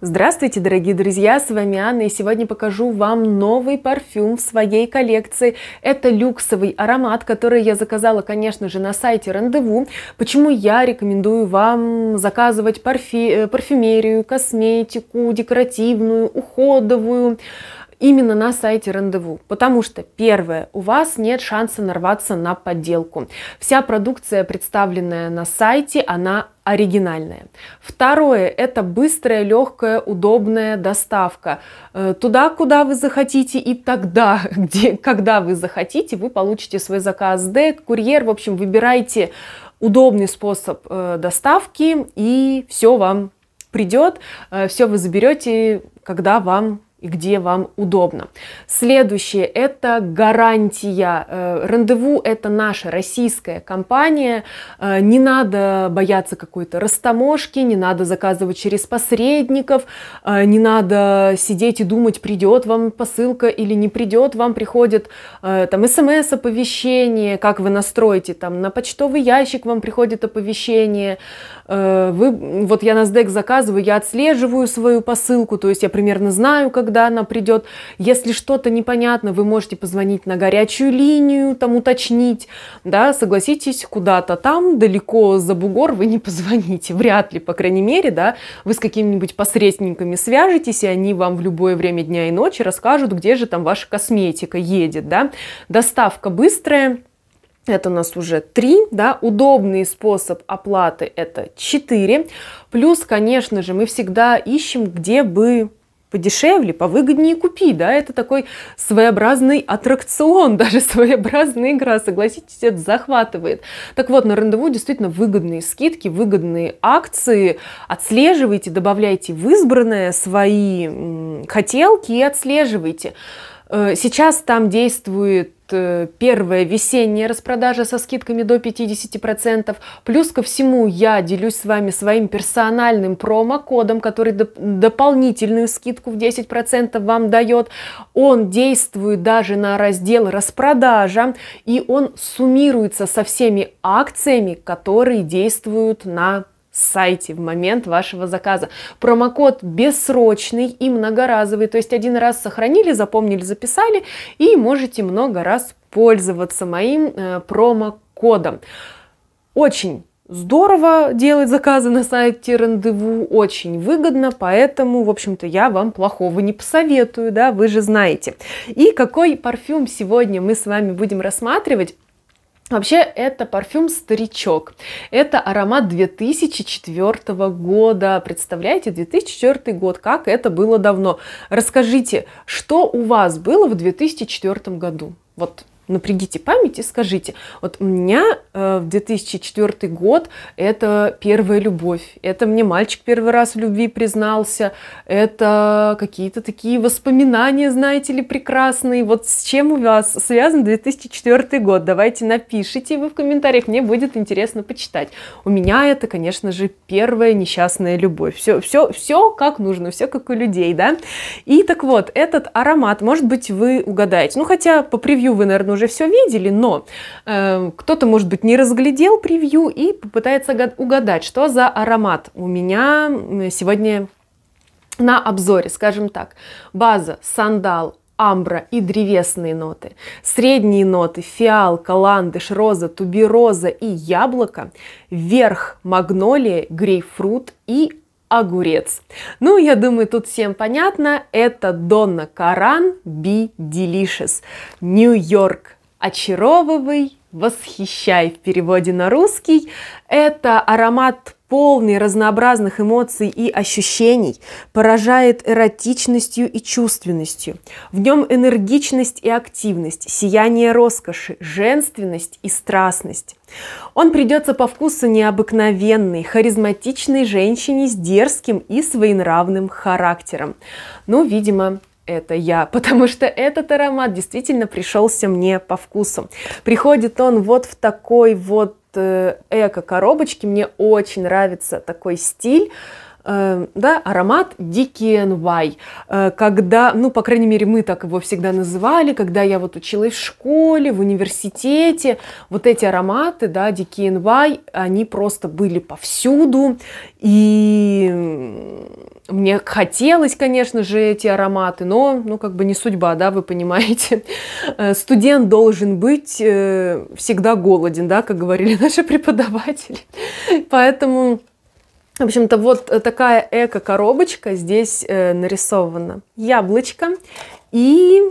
Здравствуйте, дорогие друзья, с вами Анна, и сегодня покажу вам новый парфюм в своей коллекции. Это люксовый аромат, который я заказала, конечно же, на сайте Рандеву. Почему я рекомендую вам заказывать парфи... Э, парфюмерию, косметику, декоративную, уходовую, именно на сайте рандеву. Потому что, первое, у вас нет шанса нарваться на подделку. Вся продукция, представленная на сайте, она оригинальное. Второе – это быстрая, легкая, удобная доставка. Э, туда, куда вы захотите и тогда, где, когда вы захотите, вы получите свой заказ ДЭК, курьер. В общем, выбирайте удобный способ э, доставки, и все вам придет, э, все вы заберете, когда вам и где вам удобно. Следующее – это гарантия. Э, рандеву – это наша российская компания. Э, не надо бояться какой-то растаможки, не надо заказывать через посредников, э, не надо сидеть и думать, придет вам посылка или не придет, вам приходит там смс-оповещение, как вы настроите, там на почтовый ящик вам приходит оповещение. Вы, вот я на СДЭК заказываю, я отслеживаю свою посылку, то есть я примерно знаю, как когда она придет. Если что-то непонятно, вы можете позвонить на горячую линию, там уточнить, да, согласитесь, куда-то там, далеко за бугор вы не позвоните, вряд ли, по крайней мере, да, вы с какими-нибудь посредниками свяжетесь, и они вам в любое время дня и ночи расскажут, где же там ваша косметика едет, да. Доставка быстрая, это у нас уже три, да, удобный способ оплаты это четыре, плюс, конечно же, мы всегда ищем, где бы подешевле, повыгоднее купи, да, это такой своеобразный аттракцион, даже своеобразная игра, согласитесь, это захватывает. Так вот, на рандеву действительно выгодные скидки, выгодные акции, отслеживайте, добавляйте в избранное свои хотелки и отслеживайте. Э, сейчас там действует э, первая весенняя распродажа со скидками до 50%. Плюс ко всему я делюсь с вами своим персональным промокодом, который доп дополнительную скидку в 10% вам дает. Он действует даже на раздел распродажа и он суммируется со всеми акциями, которые действуют на сайте в момент вашего заказа. Промокод бессрочный и многоразовый, то есть один раз сохранили, запомнили, записали и можете много раз пользоваться моим э, промокодом. Очень здорово делать заказы на сайте рандеву, очень выгодно, поэтому, в общем-то, я вам плохого не посоветую, да, вы же знаете. И какой парфюм сегодня мы с вами будем рассматривать? Вообще, это парфюм «Старичок». Это аромат 2004 года. Представляете, 2004 год, как это было давно. Расскажите, что у вас было в 2004 году? Вот напрягите память и скажите, вот у меня э, 2004 год это первая любовь, это мне мальчик первый раз в любви признался, это какие-то такие воспоминания, знаете ли, прекрасные. Вот с чем у вас связан 2004 год? Давайте напишите вы в комментариях, мне будет интересно почитать. У меня это, конечно же, первая несчастная любовь. Все, все, все как нужно, все как у людей, да? И так вот, этот аромат, может быть, вы угадаете. Ну, хотя по превью вы, наверное, уже все видели, но э, кто-то, может быть, не разглядел превью и попытается угадать, что за аромат у меня сегодня на обзоре, скажем так. База, сандал, амбра и древесные ноты. Средние ноты – фиалка, ландыш, роза, тубероза и яблоко. Верх – магнолия, грейпфрут и огурец. Ну, я думаю, тут всем понятно. Это Донна Каран Be Delicious. Нью-Йорк. Очаровывай, восхищай в переводе на русский. Это аромат полный разнообразных эмоций и ощущений, поражает эротичностью и чувственностью. В нем энергичность и активность, сияние роскоши, женственность и страстность. Он придется по вкусу необыкновенной, харизматичной женщине с дерзким и своенравным характером. Ну, видимо, это я, потому что этот аромат действительно пришелся мне по вкусу. Приходит он вот в такой вот Э, эко-коробочки. Мне очень нравится такой стиль э, да, аромат DKNY, э, когда, ну, по крайней мере, мы так его всегда называли, когда я вот училась в школе, в университете, вот эти ароматы, да, DKNY, они просто были повсюду, и мне хотелось, конечно же, эти ароматы, но, ну, как бы не судьба, да, вы понимаете. Э, студент должен быть э, всегда голоден, да, как говорили наши преподаватели. Поэтому в общем-то, вот такая эко-коробочка здесь э, нарисована. Яблочко и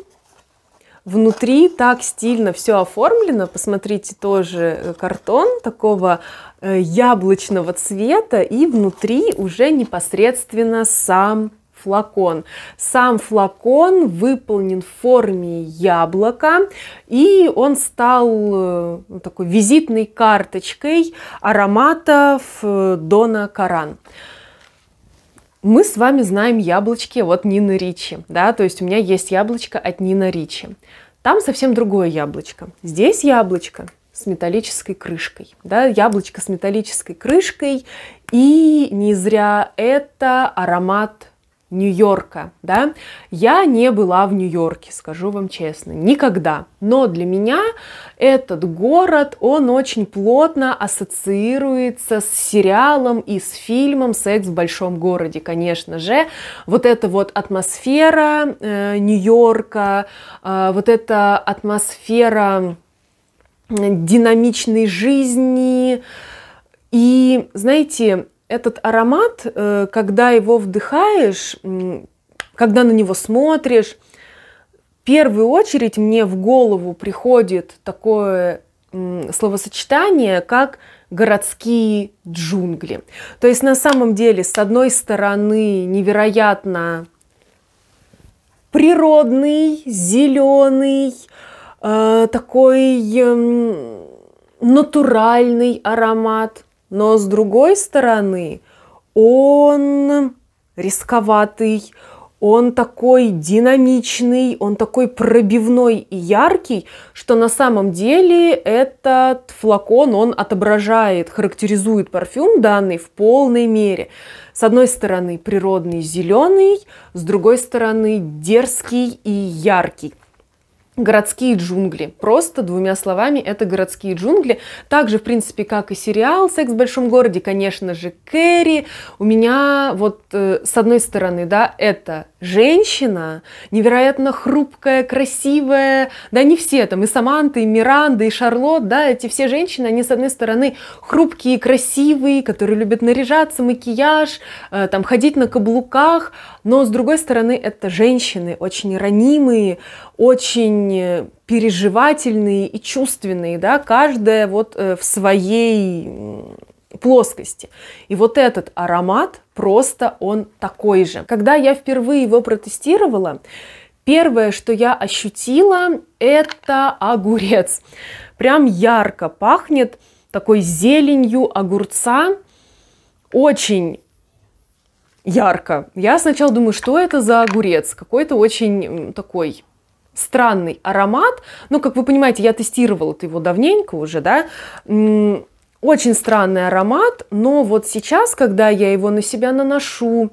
Внутри так стильно все оформлено. Посмотрите, тоже э, картон такого э, яблочного цвета. И внутри уже непосредственно сам флакон. Сам флакон выполнен в форме яблока, и он стал э, такой визитной карточкой ароматов Дона Каран. Мы с вами знаем яблочки от Нины Ричи, да, то есть у меня есть яблочко от Нина Ричи. Там совсем другое яблочко. Здесь яблочко с металлической крышкой, да, яблочко с металлической крышкой, и не зря это аромат Нью-Йорка, да, я не была в Нью-Йорке, скажу вам честно, никогда. Но для меня этот город, он очень плотно ассоциируется с сериалом и с фильмом «Секс в большом городе», конечно же. Вот эта вот атмосфера э, Нью-Йорка, э, вот эта атмосфера динамичной жизни, и, знаете, этот аромат, э, когда его вдыхаешь, когда на него смотришь, в первую очередь мне в голову приходит такое словосочетание, как городские джунгли. То есть на самом деле, с одной стороны, невероятно природный, зеленый, э, такой эм, натуральный аромат. Но с другой стороны, он рисковатый, он такой динамичный, он такой пробивной и яркий, что на самом деле этот флакон, он отображает, характеризует парфюм данный в полной мере. С одной стороны природный зеленый, с другой стороны дерзкий и яркий городские джунгли. Просто двумя словами, это городские джунгли. Также, в принципе, как и сериал «Секс в большом городе», конечно же, Кэрри. У меня вот э, с одной стороны, да, это женщина, невероятно хрупкая, красивая, да, не все там, и Саманта, и Миранда, и Шарлот, да, эти все женщины, они, с одной стороны, хрупкие, красивые, которые любят наряжаться, макияж, э, там, ходить на каблуках, но, с другой стороны, это женщины, очень ранимые, очень э, переживательные и чувственные, да, каждая вот э, в своей плоскости. И вот этот аромат просто он такой же. Когда я впервые его протестировала, первое, что я ощутила, это огурец. Прям ярко пахнет такой зеленью огурца. Очень ярко. Я сначала думаю, что это за огурец? Какой-то очень такой странный аромат. Ну, как вы понимаете, я тестировала его давненько уже, да. Очень странный аромат, но вот сейчас, когда я его на себя наношу,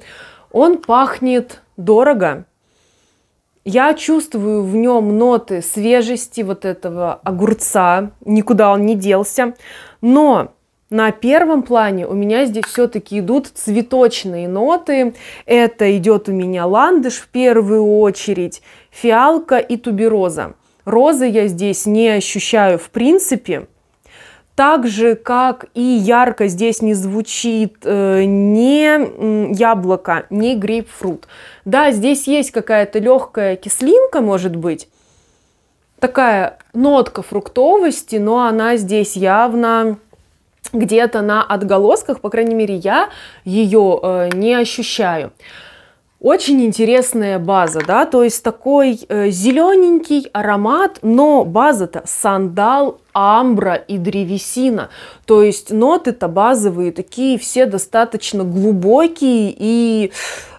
он пахнет дорого. Я чувствую в нем ноты свежести вот этого огурца, никуда он не делся, но на первом плане у меня здесь все-таки идут цветочные ноты. Это идет у меня ландыш в первую очередь, фиалка и тубероза. Розы я здесь не ощущаю в принципе. Так же, как и ярко здесь не звучит э, ни яблоко, ни грейпфрут. Да, здесь есть какая-то легкая кислинка, может быть, такая нотка фруктовости, но она здесь явно где-то на отголосках, по крайней мере, я ее э, не ощущаю. Очень интересная база, да, то есть такой э, зелененький аромат, но база-то сандал, амбра и древесина. То есть ноты-то базовые такие, все достаточно глубокие и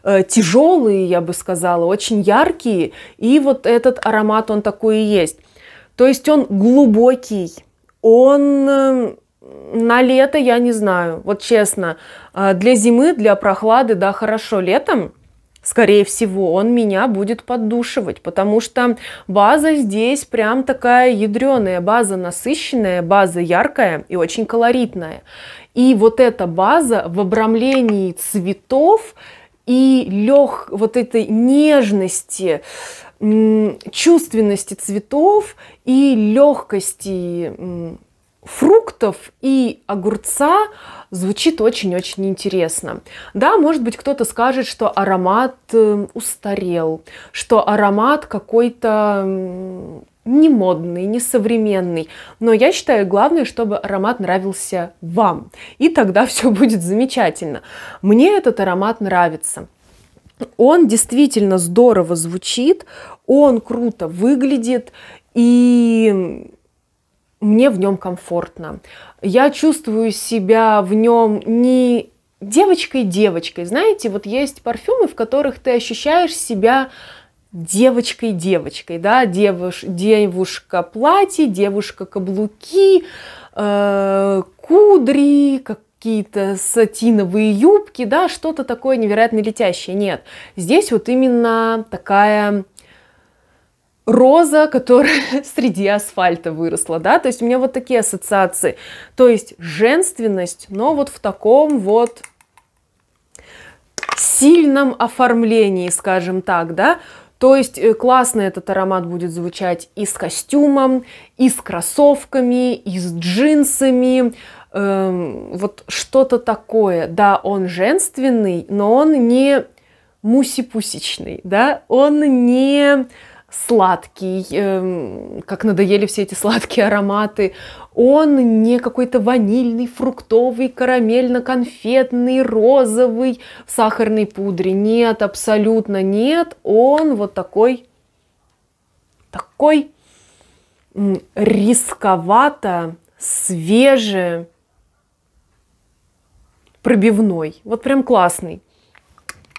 э, тяжелые, я бы сказала, очень яркие. И вот этот аромат, он такой и есть. То есть он глубокий, он... Э, на лето я не знаю, вот честно. А, для зимы, для прохлады, да, хорошо. Летом, скорее всего, он меня будет поддушивать, потому что база здесь прям такая ядреная, база насыщенная, база яркая и очень колоритная. И вот эта база в обрамлении цветов и лег вот этой нежности, чувственности цветов и легкости фруктов и огурца звучит очень-очень интересно. Да, может быть, кто-то скажет, что аромат э, устарел, что аромат какой-то не модный, не современный. Но я считаю, главное, чтобы аромат нравился вам. И тогда все будет замечательно. Мне этот аромат нравится. Он действительно здорово звучит, он круто выглядит, и мне в нем комфортно. Я чувствую себя в нем не девочкой-девочкой. Знаете, вот есть парфюмы, в которых ты ощущаешь себя девочкой-девочкой, да, девуш, девушка платье, девушка каблуки, э, кудри, какие-то сатиновые юбки, да, что-то такое невероятно летящее. Нет, здесь вот именно такая роза, которая среди асфальта выросла, да, то есть у меня вот такие ассоциации, то есть женственность, но вот в таком вот сильном оформлении, скажем так, да, то есть э, классно этот аромат будет звучать и с костюмом, и с кроссовками, и с джинсами, эм, вот что-то такое. Да, он женственный, но он не мусипусечный, да, он не сладкий, э, как надоели все эти сладкие ароматы. Он не какой-то ванильный, фруктовый, карамельно-конфетный, розовый, в сахарной пудре. Нет, абсолютно нет. Он вот такой, такой рисковато, свежий, пробивной. Вот прям классный.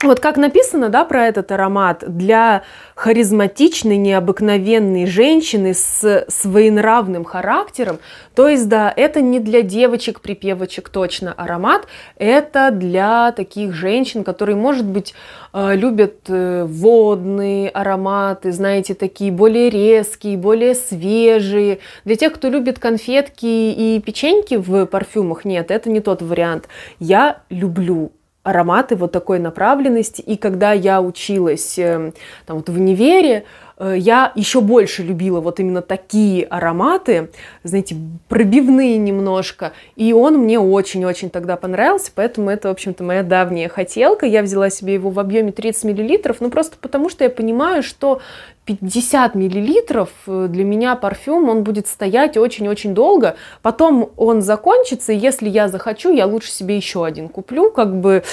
Вот как написано, да, про этот аромат, для харизматичной, необыкновенной женщины с своенравным характером, то есть, да, это не для девочек-припевочек точно аромат, это для таких женщин, которые, может быть, э, любят э, водные ароматы, знаете, такие более резкие, более свежие. Для тех, кто любит конфетки и печеньки в парфюмах, нет, это не тот вариант. Я люблю ароматы вот такой направленности. И когда я училась эм, там, вот в универе, Э, я еще больше любила вот именно такие ароматы, знаете, пробивные немножко. И он мне очень-очень тогда понравился, поэтому это, в общем-то, моя давняя хотелка. Я взяла себе его в объеме 30 мл, ну просто потому что я понимаю, что 50 миллилитров э, для меня парфюм, он будет стоять очень-очень долго. Потом он закончится, и если я захочу, я лучше себе еще один куплю. Как бы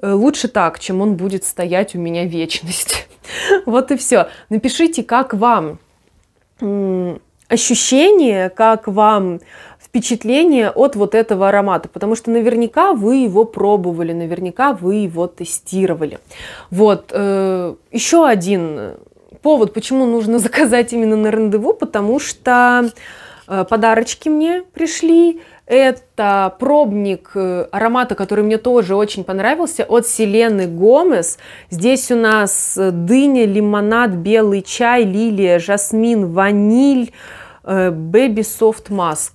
э, лучше так, чем он будет стоять у меня вечность. Вот и все. Напишите, как вам ощущение, как вам впечатление от вот этого аромата, потому что наверняка вы его пробовали, наверняка вы его тестировали. Вот, э, еще один повод, почему нужно заказать именно на рандеву, потому что э, подарочки мне пришли, это пробник э, аромата, который мне тоже очень понравился, от Селены Гомес. Здесь у нас э, дыня, лимонад, белый чай, лилия, жасмин, ваниль, э, Baby Soft Mask.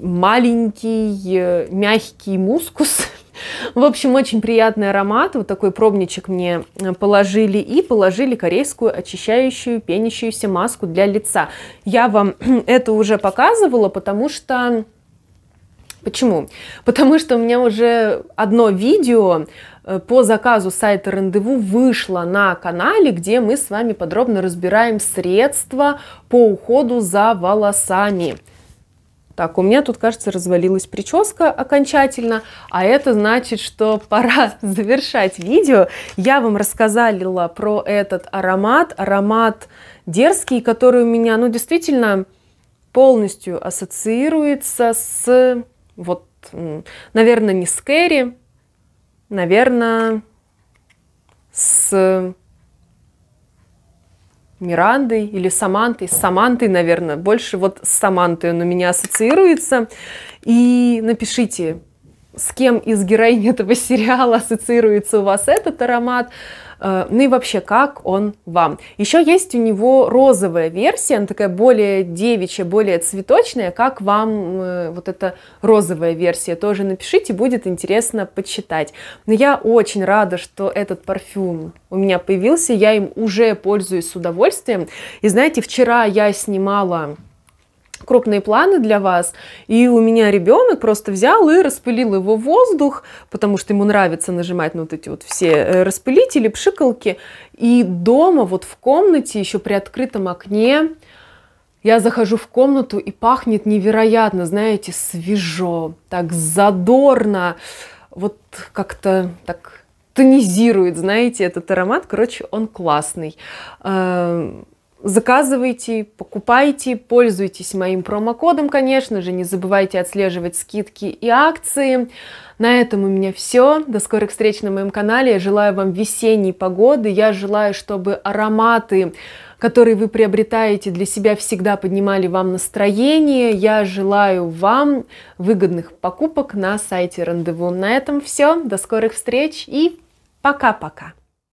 Маленький мягкий мускус. В общем, очень приятный аромат. Вот такой пробничек мне положили. И положили корейскую очищающую пенящуюся маску для лица. Я вам это уже показывала, потому что Почему? Потому что у меня уже одно видео э, по заказу сайта «Рандеву» вышло на канале, где мы с вами подробно разбираем средства по уходу за волосами. Так, у меня тут, кажется, развалилась прическа окончательно, а это значит, что пора завершать видео. Я вам рассказала про этот аромат, аромат дерзкий, который у меня, ну, действительно полностью ассоциируется с вот, наверное, не с Кэрри, наверное, с Мирандой или Самантой. С Самантой, наверное, больше вот с Самантой он у меня ассоциируется. И напишите, с кем из героинь этого сериала ассоциируется у вас этот аромат, э, ну и вообще, как он вам. Еще есть у него розовая версия, она такая более девичья, более цветочная. Как вам э, вот эта розовая версия? Тоже напишите, будет интересно почитать. Но я очень рада, что этот парфюм у меня появился, я им уже пользуюсь с удовольствием. И знаете, вчера я снимала крупные планы для вас. И у меня ребенок просто взял и распылил его воздух, потому что ему нравится нажимать на вот эти вот все э, распылители, пшикалки. И дома, вот в комнате, еще при открытом окне, я захожу в комнату и пахнет невероятно, знаете, свежо, так задорно, вот как-то так тонизирует, знаете, этот аромат. Короче, он классный. Эм, заказывайте, покупайте, пользуйтесь моим промокодом, конечно же, не забывайте отслеживать скидки и акции. На этом у меня все. До скорых встреч на моем канале. Я желаю вам весенней погоды. Я желаю, чтобы ароматы, которые вы приобретаете для себя, всегда поднимали вам настроение. Я желаю вам выгодных покупок на сайте Рандеву. На этом все. До скорых встреч и пока-пока.